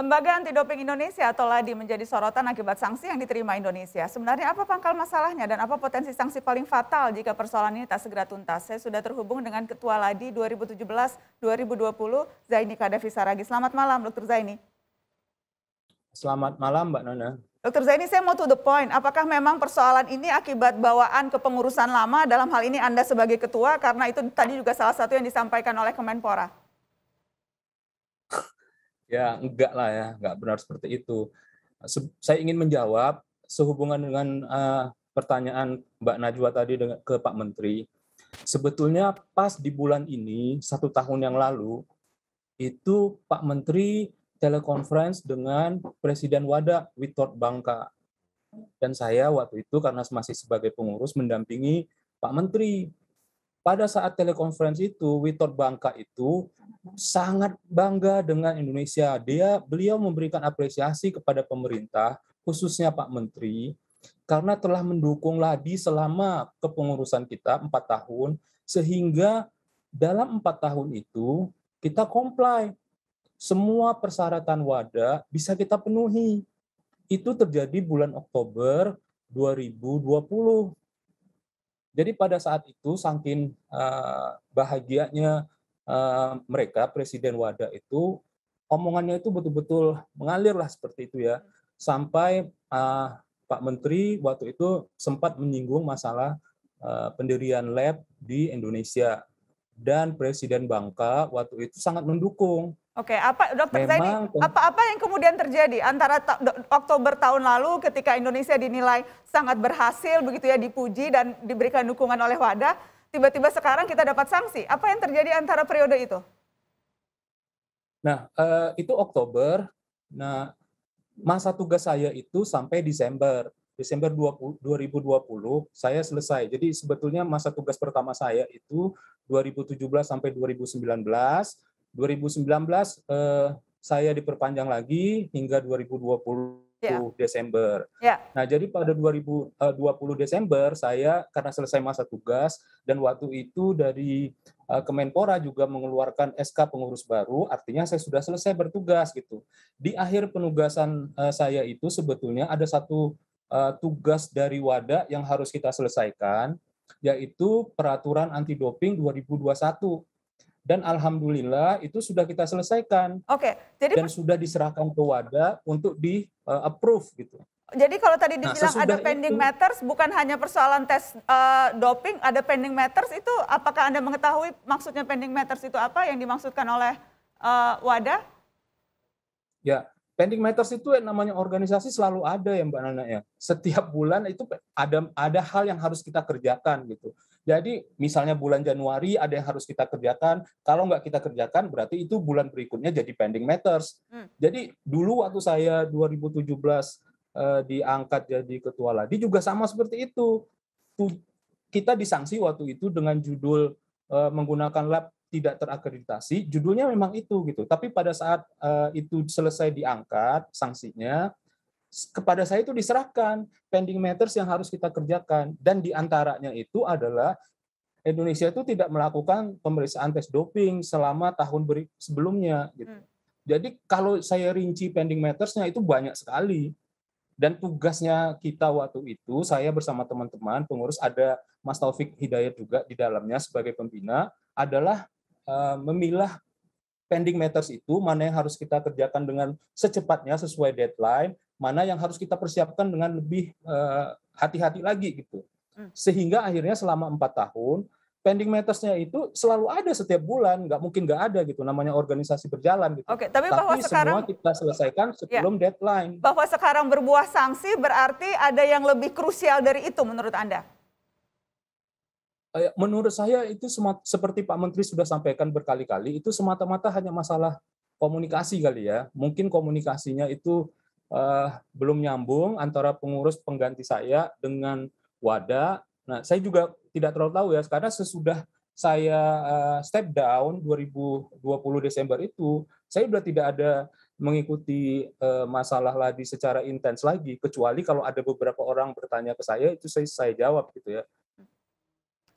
Lembaga Anti Doping Indonesia atau LADI menjadi sorotan akibat sanksi yang diterima Indonesia. Sebenarnya apa pangkal masalahnya dan apa potensi sanksi paling fatal jika persoalan ini tak segera tuntas? Saya sudah terhubung dengan Ketua LADI 2017-2020 Zaini Kadafi Saragi. Selamat malam Dr. Zaini. Selamat malam Mbak Nona. Dr. Zaini saya mau to the point. Apakah memang persoalan ini akibat bawaan kepengurusan lama dalam hal ini Anda sebagai ketua karena itu tadi juga salah satu yang disampaikan oleh Kemenpora? Ya, enggak lah ya, enggak benar seperti itu. Saya ingin menjawab sehubungan dengan eh, pertanyaan Mbak Najwa tadi dengan, ke Pak Menteri. Sebetulnya pas di bulan ini, satu tahun yang lalu, itu Pak Menteri telekonferensi dengan Presiden Wada Witot Bangka. Dan saya waktu itu karena masih sebagai pengurus mendampingi Pak Menteri pada saat telekonferensi itu Witor Bangka itu sangat bangga dengan Indonesia. Dia beliau memberikan apresiasi kepada pemerintah khususnya Pak Menteri karena telah mendukung Ladi selama kepengurusan kita empat tahun sehingga dalam empat tahun itu kita comply semua persyaratan WADA bisa kita penuhi. Itu terjadi bulan Oktober 2020 jadi pada saat itu saking uh, bahagianya uh, mereka presiden Wada itu omongannya itu betul-betul mengalir lah seperti itu ya sampai uh, Pak Menteri waktu itu sempat menyinggung masalah uh, pendirian lab di Indonesia dan Presiden Bangka waktu itu sangat mendukung. Oke, apa dokter Zaini, apa-apa yang kemudian terjadi antara ta Oktober tahun lalu ketika Indonesia dinilai sangat berhasil begitu ya dipuji dan diberikan dukungan oleh WADAH, tiba-tiba sekarang kita dapat sanksi. Apa yang terjadi antara periode itu? Nah, eh, itu Oktober. Nah, masa tugas saya itu sampai Desember. Desember 20, 2020 saya selesai. Jadi sebetulnya masa tugas pertama saya itu 2017 sampai 2019. 2019 eh, saya diperpanjang lagi hingga 2020 ya. Desember. Ya. Nah, jadi pada 2020 eh, Desember saya karena selesai masa tugas dan waktu itu dari eh, Kemenpora juga mengeluarkan SK pengurus baru, artinya saya sudah selesai bertugas gitu. Di akhir penugasan eh, saya itu sebetulnya ada satu tugas dari wadah yang harus kita selesaikan yaitu peraturan anti doping 2021 dan alhamdulillah itu sudah kita selesaikan. Oke, jadi dan sudah diserahkan ke WADA untuk di eh, approve gitu. Jadi kalau tadi nah, dibilang nah, ada pending itu, matters bukan hanya persoalan tes uh, doping, ada pending matters itu apakah Anda mengetahui maksudnya pending matters itu apa yang dimaksudkan oleh uh, WADA? Ya, Pending matters itu yang namanya organisasi selalu ada ya Mbak Nana ya. Setiap bulan itu ada ada hal yang harus kita kerjakan gitu. Jadi misalnya bulan Januari ada yang harus kita kerjakan. Kalau nggak kita kerjakan berarti itu bulan berikutnya jadi pending matters. Hmm. Jadi dulu waktu saya 2017 eh, diangkat jadi ketua lagi juga sama seperti itu. Tuh, kita disanksi waktu itu dengan judul eh, menggunakan lab tidak terakreditasi, judulnya memang itu gitu. Tapi pada saat uh, itu selesai diangkat sanksinya, kepada saya itu diserahkan pending matters yang harus kita kerjakan dan diantaranya itu adalah Indonesia itu tidak melakukan pemeriksaan tes doping selama tahun beri, sebelumnya gitu. Hmm. Jadi kalau saya rinci pending mattersnya itu banyak sekali dan tugasnya kita waktu itu saya bersama teman-teman pengurus ada Mas Taufik Hidayat juga di dalamnya sebagai pembina adalah Eh, memilah pending matters itu mana yang harus kita kerjakan dengan secepatnya sesuai deadline, mana yang harus kita persiapkan dengan lebih eh, hati-hati lagi gitu. Hmm. Sehingga akhirnya selama empat tahun pending mattersnya itu selalu ada setiap bulan, nggak mungkin nggak ada gitu. Namanya organisasi berjalan gitu. Oke, tapi, tapi bahwa semua sekarang kita selesaikan ya. sebelum ya, deadline. Bahwa sekarang berbuah sanksi berarti ada yang lebih krusial dari itu menurut anda? Eh, menurut saya itu semat, seperti Pak Menteri sudah sampaikan berkali-kali itu semata-mata hanya masalah komunikasi kali ya. Mungkin komunikasinya itu uh, belum nyambung antara pengurus pengganti saya dengan wada. Nah, saya juga tidak terlalu tahu ya karena sesudah saya uh, step down 2020 Desember itu, saya sudah tidak ada mengikuti uh, masalah lagi secara intens lagi kecuali kalau ada beberapa orang bertanya ke saya itu saya, saya jawab gitu ya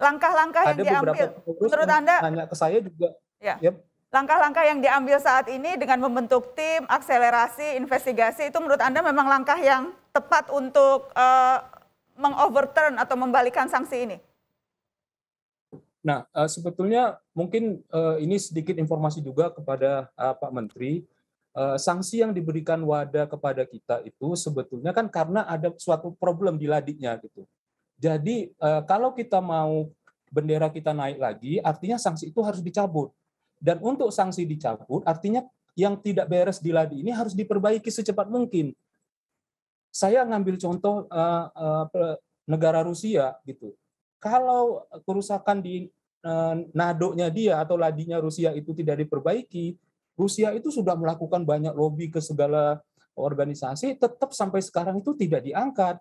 Langkah-langkah yang diambil, menurut Anda? Nanya ke saya juga. Ya. Yep. Langkah-langkah yang diambil saat ini dengan membentuk tim, akselerasi, investigasi itu menurut Anda memang langkah yang tepat untuk uh, mengoverturn atau membalikan sanksi ini? Nah, uh, sebetulnya mungkin uh, ini sedikit informasi juga kepada uh, Pak Menteri. Uh, sanksi yang diberikan WADA kepada kita itu sebetulnya kan karena ada suatu problem di ladiknya gitu. Jadi eh, kalau kita mau bendera kita naik lagi, artinya sanksi itu harus dicabut. Dan untuk sanksi dicabut, artinya yang tidak beres di Ladi ini harus diperbaiki secepat mungkin. Saya ngambil contoh eh, eh, negara Rusia gitu. Kalau kerusakan di nadonya nadoknya dia atau ladinya Rusia itu tidak diperbaiki, Rusia itu sudah melakukan banyak lobby ke segala organisasi, tetap sampai sekarang itu tidak diangkat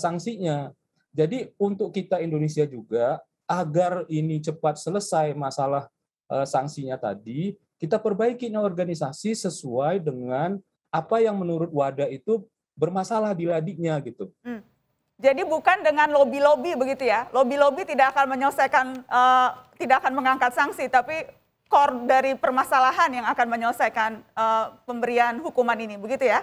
sanksinya jadi untuk kita Indonesia juga agar ini cepat selesai masalah eh, sanksinya tadi, kita perbaiki organisasi sesuai dengan apa yang menurut wadah itu bermasalah di ladiknya gitu. Hmm. Jadi bukan dengan lobi-lobi begitu ya. Lobi-lobi tidak akan menyelesaikan uh, tidak akan mengangkat sanksi tapi core dari permasalahan yang akan menyelesaikan uh, pemberian hukuman ini begitu ya.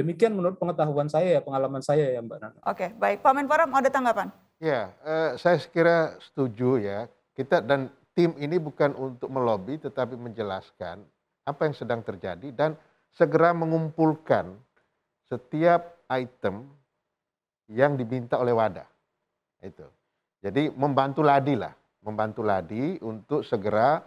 Demikian menurut pengetahuan saya ya, pengalaman saya ya Mbak Nana. Oke, baik. Pak Menpora mau ada tanggapan? Ya, eh, saya kira setuju ya. Kita dan tim ini bukan untuk melobi tetapi menjelaskan apa yang sedang terjadi dan segera mengumpulkan setiap item yang diminta oleh wadah. Itu. Jadi membantu Ladi lah, membantu Ladi untuk segera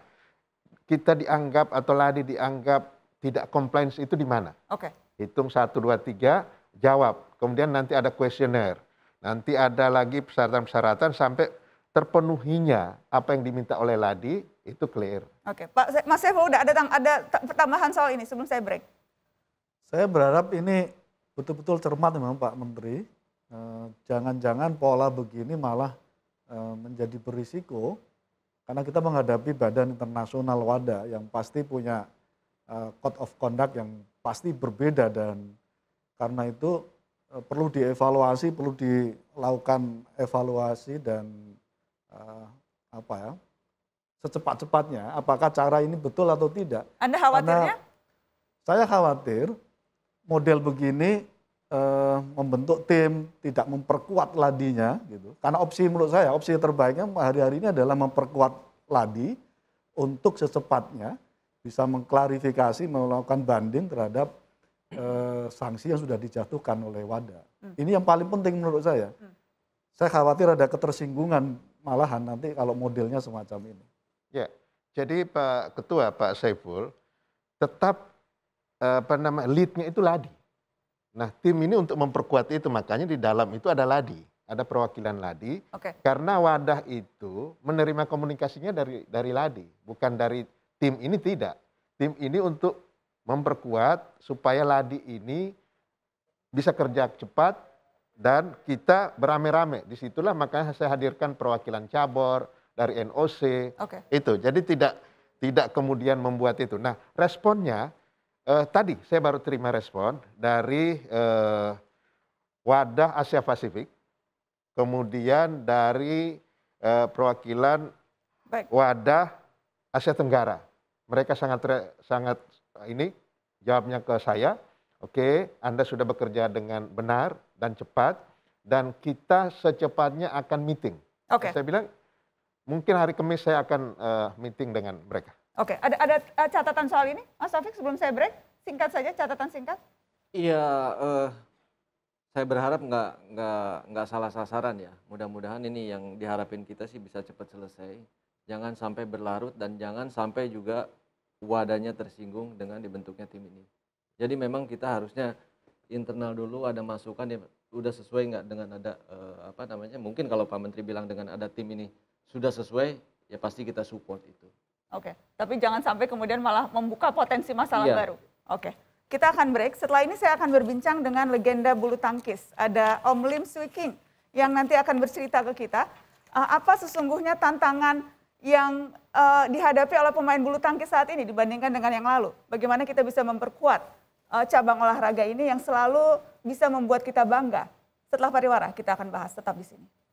kita dianggap atau Ladi dianggap tidak compliance itu di mana? Oke. Okay hitung satu dua tiga jawab kemudian nanti ada kuesioner nanti ada lagi persyaratan-persyaratan sampai terpenuhinya apa yang diminta oleh Ladi itu clear. Oke, Pak Mas Evo udah ada ada pertambahan soal ini sebelum saya break. Saya berharap ini betul-betul cermat memang Pak Menteri. Eh, jangan-jangan pola begini malah eh, menjadi berisiko karena kita menghadapi badan internasional WADA yang pasti punya eh, code of conduct yang pasti berbeda dan karena itu eh, perlu dievaluasi, perlu dilakukan evaluasi dan uh, apa ya secepat-cepatnya apakah cara ini betul atau tidak. Anda khawatirnya? Karena saya khawatir model begini uh, membentuk tim tidak memperkuat ladinya gitu. Karena opsi menurut saya opsi terbaiknya hari-hari ini adalah memperkuat ladi untuk secepatnya bisa mengklarifikasi melakukan banding terhadap eh, sanksi yang sudah dijatuhkan oleh WADA. Hmm. Ini yang paling penting menurut saya. Hmm. Saya khawatir ada ketersinggungan malahan nanti kalau modelnya semacam ini. Ya, jadi Pak Ketua Pak Saiful tetap eh, apa nama leadnya itu Ladi. Nah tim ini untuk memperkuat itu makanya di dalam itu ada Ladi, ada perwakilan Ladi. Okay. Karena wadah itu menerima komunikasinya dari dari Ladi, bukan dari tim ini tidak. Tim ini untuk memperkuat supaya Ladi ini bisa kerja cepat dan kita berame-rame. Disitulah makanya saya hadirkan perwakilan cabor dari NOC. Okay. Itu. Jadi tidak tidak kemudian membuat itu. Nah, responnya eh, tadi saya baru terima respon dari eh, Wadah Asia Pasifik, kemudian dari eh, perwakilan Baik. Wadah Asia Tenggara. Mereka sangat sangat eh, ini jawabnya ke saya, oke, okay, Anda sudah bekerja dengan benar dan cepat dan kita secepatnya akan meeting. Oke. Okay. Saya bilang mungkin hari Kamis saya akan uh, meeting dengan mereka. Oke, okay. ada ada uh, catatan soal ini, Mas Taufik sebelum saya break, singkat saja catatan singkat. Iya, uh, saya berharap nggak nggak nggak salah sasaran ya. Mudah-mudahan ini yang diharapin kita sih bisa cepat selesai jangan sampai berlarut dan jangan sampai juga wadahnya tersinggung dengan dibentuknya tim ini. Jadi memang kita harusnya internal dulu ada masukan ya udah sesuai nggak dengan ada eh, apa namanya mungkin kalau Pak Menteri bilang dengan ada tim ini sudah sesuai ya pasti kita support itu. Oke, okay. tapi jangan sampai kemudian malah membuka potensi masalah iya. baru. Oke. Okay. Kita akan break. Setelah ini saya akan berbincang dengan legenda bulu tangkis. Ada Om Lim Swee yang nanti akan bercerita ke kita eh, apa sesungguhnya tantangan yang uh, dihadapi oleh pemain bulu tangkis saat ini dibandingkan dengan yang lalu? Bagaimana kita bisa memperkuat uh, cabang olahraga ini yang selalu bisa membuat kita bangga? Setelah pariwara kita akan bahas tetap di sini.